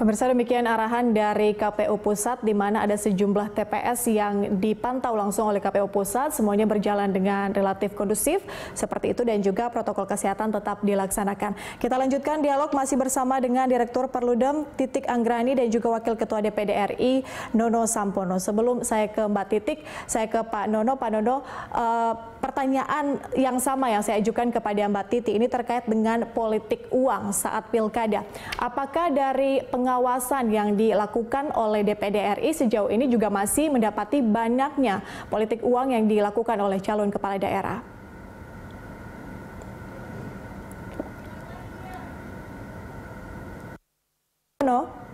Pemirsa demikian arahan dari KPU Pusat di mana ada sejumlah TPS yang dipantau langsung oleh KPU Pusat semuanya berjalan dengan relatif kondusif seperti itu dan juga protokol kesehatan tetap dilaksanakan. Kita lanjutkan dialog masih bersama dengan Direktur Perludem Titik Anggrani dan juga Wakil Ketua DPD RI Nono Sampono. Sebelum saya ke Mbak Titik, saya ke Pak Nono. Pak Nono, eh, pertanyaan yang sama yang saya ajukan kepada Mbak Titik ini terkait dengan politik uang saat pilkada. Apakah ada dari pengawasan yang dilakukan oleh DPD RI sejauh ini juga masih mendapati banyaknya politik uang yang dilakukan oleh calon kepala daerah? No.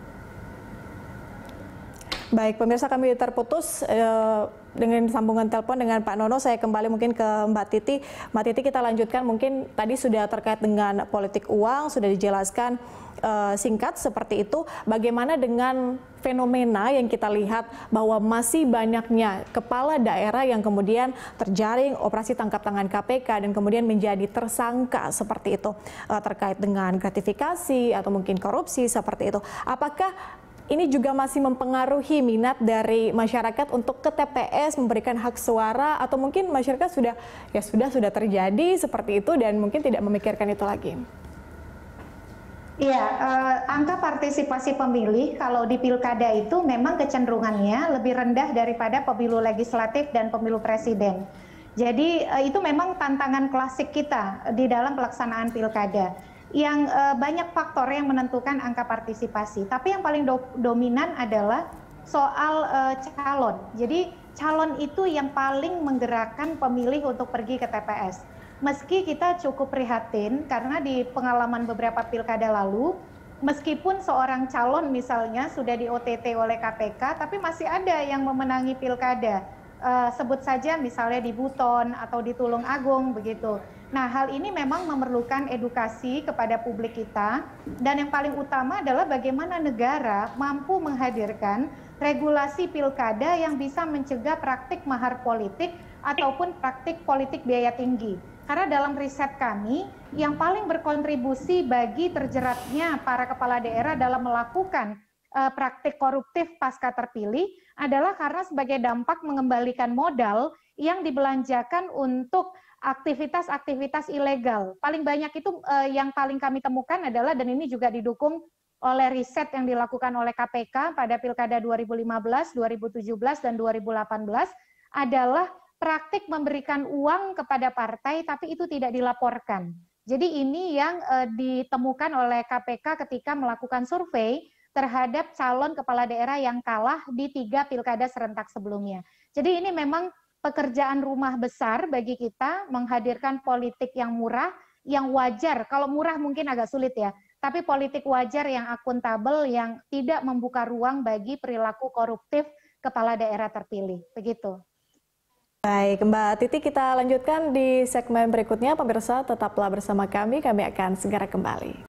Baik, pemirsa kami terputus eh, dengan sambungan telepon dengan Pak Nono. Saya kembali mungkin ke Mbak Titi. Mbak Titi kita lanjutkan mungkin tadi sudah terkait dengan politik uang, sudah dijelaskan eh, singkat seperti itu. Bagaimana dengan fenomena yang kita lihat bahwa masih banyaknya kepala daerah yang kemudian terjaring operasi tangkap tangan KPK dan kemudian menjadi tersangka seperti itu eh, terkait dengan gratifikasi atau mungkin korupsi seperti itu. Apakah ini juga masih mempengaruhi minat dari masyarakat untuk ke TPS memberikan hak suara atau mungkin masyarakat sudah ya sudah sudah terjadi seperti itu dan mungkin tidak memikirkan itu lagi. Iya, eh, angka partisipasi pemilih kalau di pilkada itu memang kecenderungannya lebih rendah daripada pemilu legislatif dan pemilu presiden. Jadi eh, itu memang tantangan klasik kita di dalam pelaksanaan pilkada yang uh, banyak faktor yang menentukan angka partisipasi. Tapi yang paling do dominan adalah soal uh, calon. Jadi calon itu yang paling menggerakkan pemilih untuk pergi ke TPS. Meski kita cukup prihatin karena di pengalaman beberapa pilkada lalu, meskipun seorang calon misalnya sudah di OTT oleh KPK, tapi masih ada yang memenangi pilkada uh, sebut saja misalnya di Buton atau di Tulung Agung begitu. Nah, hal ini memang memerlukan edukasi kepada publik kita dan yang paling utama adalah bagaimana negara mampu menghadirkan regulasi pilkada yang bisa mencegah praktik mahar politik ataupun praktik politik biaya tinggi. Karena dalam riset kami, yang paling berkontribusi bagi terjeratnya para kepala daerah dalam melakukan Eh, praktik koruptif pasca terpilih adalah karena sebagai dampak mengembalikan modal yang dibelanjakan untuk aktivitas-aktivitas ilegal. Paling banyak itu eh, yang paling kami temukan adalah dan ini juga didukung oleh riset yang dilakukan oleh KPK pada Pilkada 2015, 2017 dan 2018 adalah praktik memberikan uang kepada partai tapi itu tidak dilaporkan. Jadi ini yang eh, ditemukan oleh KPK ketika melakukan survei terhadap calon kepala daerah yang kalah di tiga pilkada serentak sebelumnya. Jadi ini memang pekerjaan rumah besar bagi kita menghadirkan politik yang murah, yang wajar. Kalau murah mungkin agak sulit ya, tapi politik wajar yang akuntabel, yang tidak membuka ruang bagi perilaku koruptif kepala daerah terpilih. Begitu. Baik, Mbak Titi kita lanjutkan di segmen berikutnya. Pemirsa tetaplah bersama kami, kami akan segera kembali.